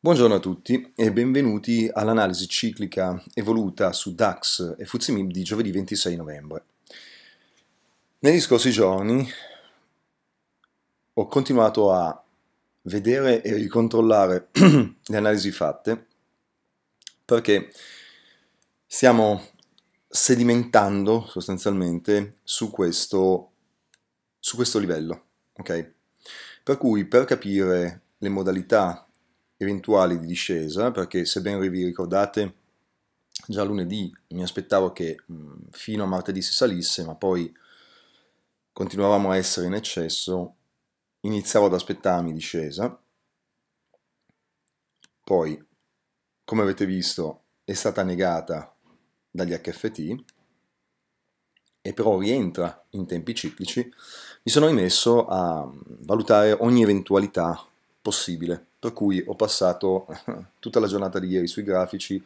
Buongiorno a tutti e benvenuti all'analisi ciclica evoluta su DAX e FUZIMIB di giovedì 26 novembre. Negli scorsi giorni ho continuato a vedere e ricontrollare le analisi fatte perché stiamo sedimentando sostanzialmente su questo, su questo livello, ok? Per cui per capire le modalità eventuali di discesa, perché se ben vi ricordate, già lunedì mi aspettavo che mh, mm, fino a martedì si salisse, ma poi continuavamo a essere in eccesso, iniziavo ad aspettarmi discesa, poi, come avete visto, è stata negata dagli HFT, e però rientra in tempi ciclici, mi sono rimesso a mm, valutare ogni eventualità possibile per cui ho passato tutta la giornata di ieri sui grafici,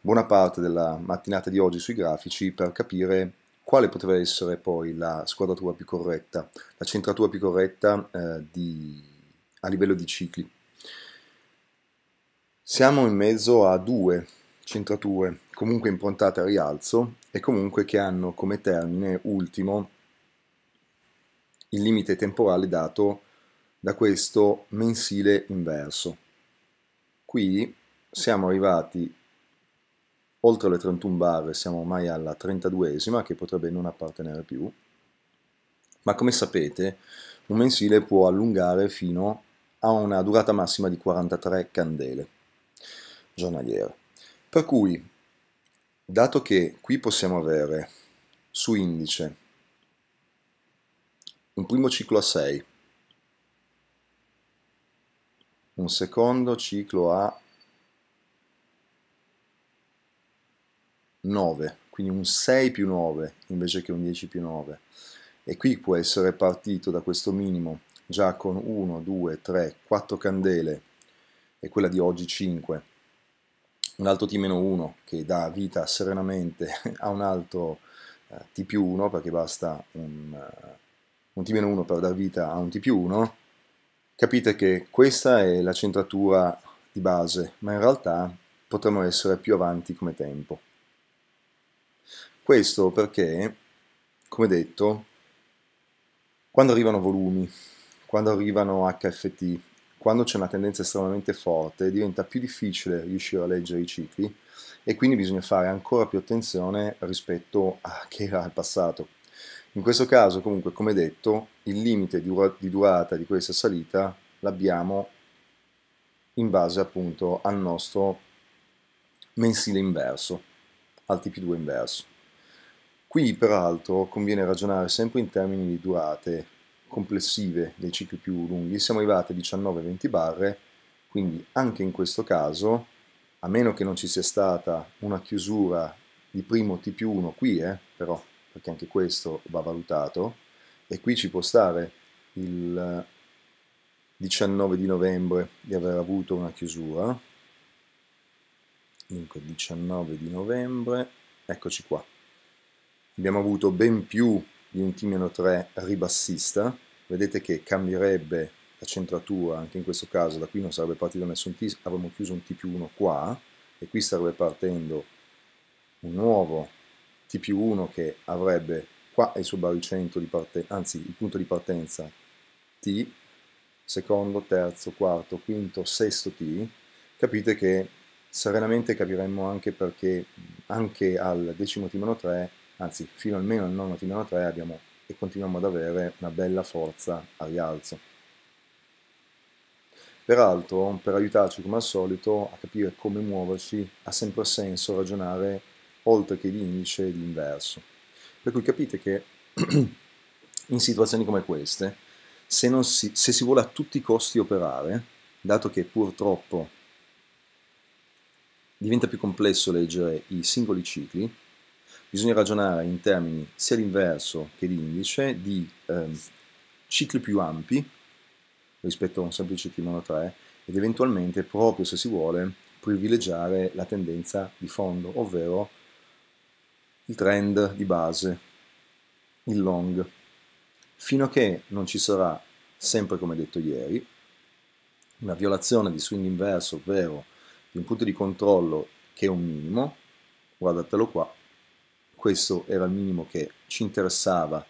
buona parte della mattinata di oggi sui grafici per capire quale poteva essere poi la squadratura più corretta, la centratura più corretta eh, di, a livello di cicli. Siamo in mezzo a due centrature, comunque improntate a rialzo e comunque che hanno come termine ultimo il limite temporale dato da questo mensile inverso. Qui siamo arrivati oltre le 31 barre, siamo ormai alla 32esima che potrebbe non appartenere più, ma come sapete un mensile può allungare fino a una durata massima di 43 candele giornaliere. Per cui, dato che qui possiamo avere su indice un primo ciclo a 6, un secondo ciclo a 9, quindi un 6 più 9 invece che un 10 più 9. E qui può essere partito da questo minimo già con 1, 2, 3, 4 candele e quella di oggi 5. Un altro T-1 che dà vita serenamente a un altro eh, T più 1 perché basta un, eh, un T-1 per dar vita a un T più 1 capite che questa è la centratura di base, ma in realtà potremmo essere più avanti come tempo. Questo perché, come detto, quando arrivano volumi, quando arrivano HFT, quando c'è una tendenza estremamente forte, diventa più difficile riuscire a leggere i cicli e quindi bisogna fare ancora più attenzione rispetto a che era il passato. In questo caso comunque, come detto, il limite di, durata di questa salita l'abbiamo in base appunto al nostro mensile inverso, al TP2 inverso. Qui peraltro conviene ragionare sempre in termini di durate complessive dei cicli più lunghi, siamo arrivati a 19-20 barre, quindi anche in questo caso, a meno che non ci sia stata una chiusura di primo TP1 qui, eh, però perché anche questo va valutato, e qui ci può stare il 19 di novembre di aver avuto una chiusura, dunque 19 di novembre, eccoci qua, abbiamo avuto ben più di un t 3 ribassista, vedete che cambierebbe la centratura, anche in questo caso da qui non sarebbe partito nessun T, avremmo chiuso un T più 1 qua, e qui sarebbe partendo un nuovo TP1 che avrebbe qua il suo baricentro di partenza, anzi il punto di partenza T, secondo, terzo, quarto, quinto, sesto T, capite che serenamente capiremmo anche perché anche al decimo T-3, anzi fino almeno al nono T-3 abbiamo e continuiamo ad avere una bella forza a rialzo. Peraltro, per aiutarci come al solito a capire come muoverci, ha sempre senso ragionare oltre che di indice l'inverso. Per cui capite che in situazioni come queste, se si, se si vuole a tutti i costi operare, dato che purtroppo diventa più complesso leggere i singoli cicli, bisogna ragionare in termini sia di inverso che di indice, di ehm, cicli più ampi rispetto a un semplice kimono 3 ed eventualmente, proprio se si vuole, privilegiare la tendenza di fondo, ovvero il trend di base, il long, fino a che non ci sarà, sempre come detto ieri, una violazione di swing inverso, ovvero di un punto di controllo che è un minimo, guardatelo qua, questo era il minimo che ci interessava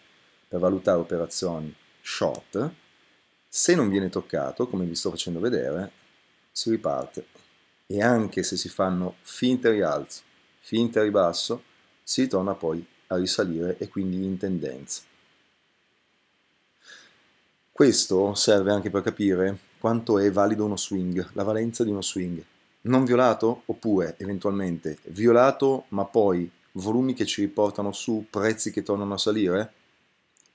per valutare operazioni short, se non viene toccato, come vi sto facendo vedere, si riparte e anche se si fanno finte rialzo, finte ribasso, si ritorna poi a risalire e quindi in tendenza. Questo serve anche per capire quanto è valido uno swing, la valenza di uno swing. Non violato oppure eventualmente violato ma poi volumi che ci riportano su, prezzi che tornano a salire?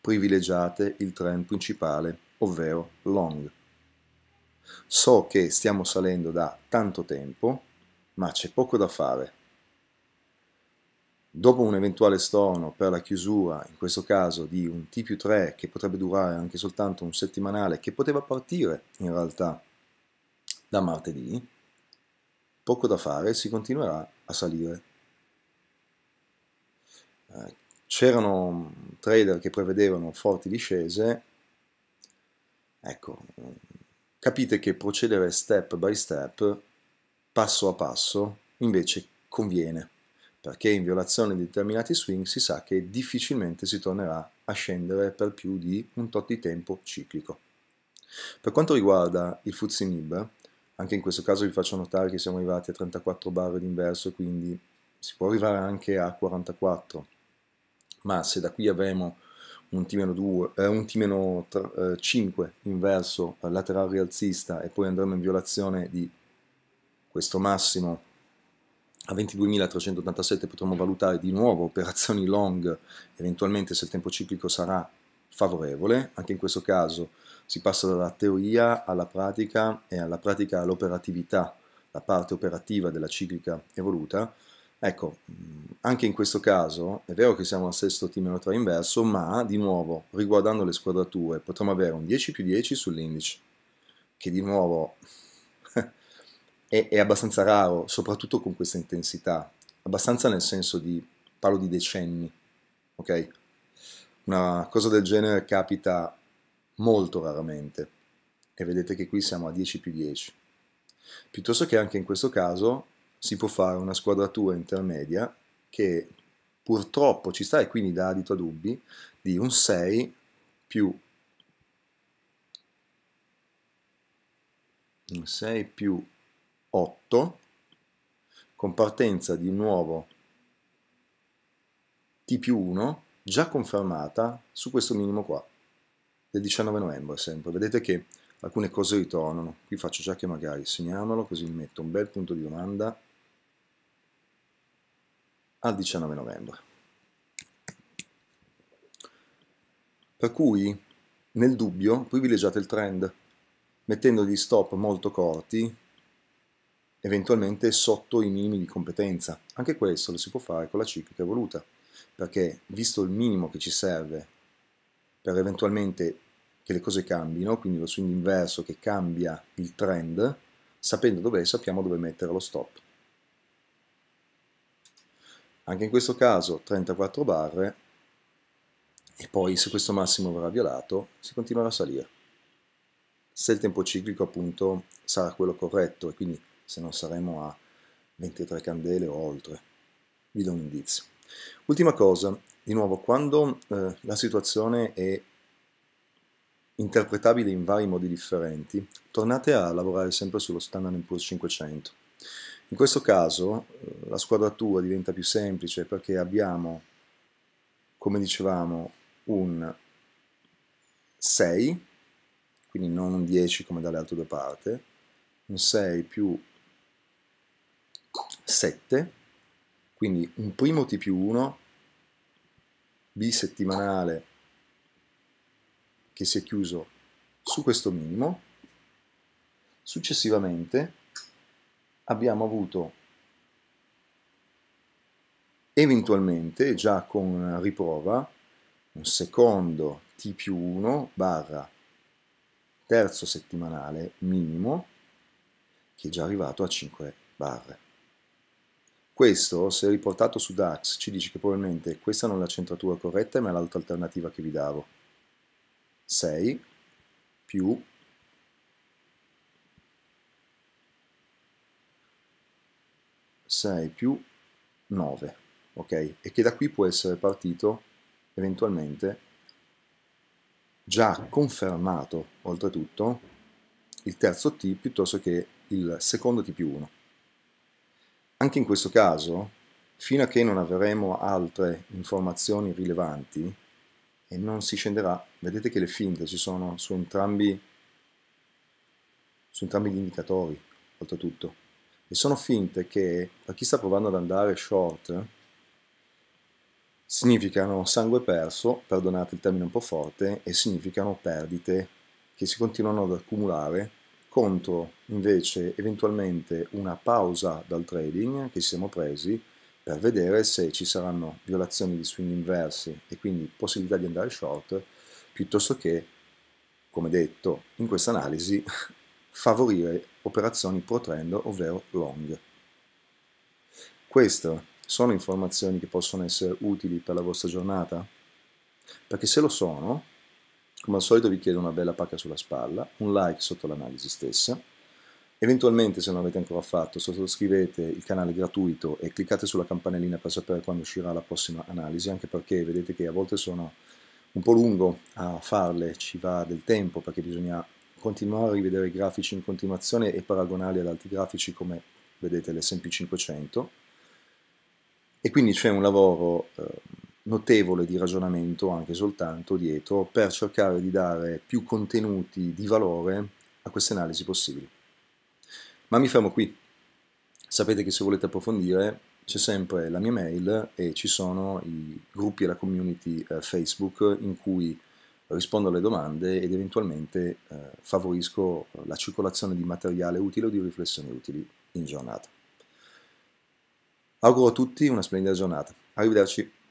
Privilegiate il trend principale, ovvero long. So che stiamo salendo da tanto tempo, ma c'è poco da fare Dopo un eventuale storno per la chiusura, in questo caso di un T più 3 che potrebbe durare anche soltanto un settimanale, che poteva partire in realtà da martedì, poco da fare, si continuerà a salire. Eh, c'erano trader che prevedevano forti discese, ecco, capite che procedere step by step, passo a passo, invece conviene perché in violazione di determinati swing si sa che difficilmente si tornerà a scendere per più di un tot di tempo ciclico. Per quanto riguarda il FTSE NIB, anche in questo caso vi faccio notare che siamo arrivati a 34 barre d'inverso, quindi si può arrivare anche a 44, ma se da qui avremo un T-2, eh, eh, 5 inverso eh, laterale rialzista e poi andremo in violazione di questo massimo a 22.387 potremo valutare di nuovo operazioni long, eventualmente se il tempo ciclico sarà favorevole, anche in questo caso si passa dalla teoria alla pratica e alla pratica all'operatività, la parte operativa della ciclica evoluta. Ecco, mm, anche in questo caso è vero che siamo a sesto T-3 inverso, ma di nuovo, riguardando le squadrature, potremo avere un 10 più 10 sull'indice, che di nuovo è, è abbastanza raro, soprattutto con questa intensità, abbastanza nel senso di, parlo di decenni, ok? Una cosa del genere capita molto raramente e vedete che qui siamo a 10 più 10. Piuttosto che anche in questo caso si può fare una squadratura intermedia che purtroppo ci sta e quindi dà adito a dubbi di un 6 più 6 più 8 con partenza di nuovo T più 1 già confermata su questo minimo qua del 19 novembre sempre vedete che alcune cose ritornano qui faccio già che magari segniamolo così metto un bel punto di domanda al 19 novembre per cui nel dubbio privilegiate il trend mettendo gli stop molto corti eventualmente sotto i minimi di competenza. Anche questo lo si può fare con la ciclica evoluta, perché visto il minimo che ci serve per eventualmente che le cose cambino, quindi lo swing inverso che cambia il trend, sapendo dov'è sappiamo dove mettere lo stop. Anche in questo caso 34 barre e poi se questo massimo verrà violato si continuerà a salire. Se il tempo ciclico appunto sarà quello corretto e quindi se non saremo a 23 candele o oltre. Vi do un indizio. Ultima cosa, di nuovo, quando eh, la situazione è interpretabile in vari modi differenti, tornate a lavorare sempre sullo Standard Poor's 500. In questo caso eh, la squadratura diventa più semplice perché abbiamo, come dicevamo, un 6, quindi non un 10 come dalle altre due parti, un 6 più 7, quindi un primo T più 1 bisettimanale che si è chiuso su questo minimo. Successivamente abbiamo avuto eventualmente, già con una riprova, un secondo T più 1 barra terzo settimanale minimo che è già arrivato a 5 barre. Questo, se riportato su DAX, ci dice che probabilmente questa non è la centratura corretta ma è l'altra alternativa che vi davo. 6 più 6 più 9, ok? E che da qui può essere partito eventualmente già confermato oltretutto il terzo T piuttosto che il secondo T più 1. Anche in questo caso, fino a che non avremo altre informazioni rilevanti, e non si scenderà, vedete che le finte ci sono su entrambi, su entrambi gli indicatori, oltretutto, e sono finte che, per chi sta provando ad andare short, significano sangue perso, perdonate il termine un po' forte, e significano perdite che si continuano ad accumulare contro invece eventualmente una pausa dal trading che ci siamo presi per vedere se ci saranno violazioni di swing inversi e quindi possibilità di andare short piuttosto che, come detto in questa analisi, favorire operazioni pro trend ovvero long. Queste sono informazioni che possono essere utili per la vostra giornata? Perché se lo sono, come al solito vi chiedo una bella pacca sulla spalla, un like sotto l'analisi stessa. Eventualmente, se non l'avete ancora fatto, sottoscrivete il canale gratuito e cliccate sulla campanellina per sapere quando uscirà la prossima analisi, anche perché vedete che a volte sono un po' lungo a farle, ci va del tempo perché bisogna continuare a rivedere i grafici in continuazione e paragonarli ad altri grafici come vedete l'SP500 e quindi c'è un lavoro eh, notevole di ragionamento anche soltanto dietro per cercare di dare più contenuti di valore a queste analisi possibili. Ma mi fermo qui. Sapete che se volete approfondire c'è sempre la mia mail e ci sono i gruppi e la community eh, Facebook in cui rispondo alle domande ed eventualmente eh, favorisco la circolazione di materiale utile o di riflessioni utili in giornata. Auguro a tutti una splendida giornata. Arrivederci.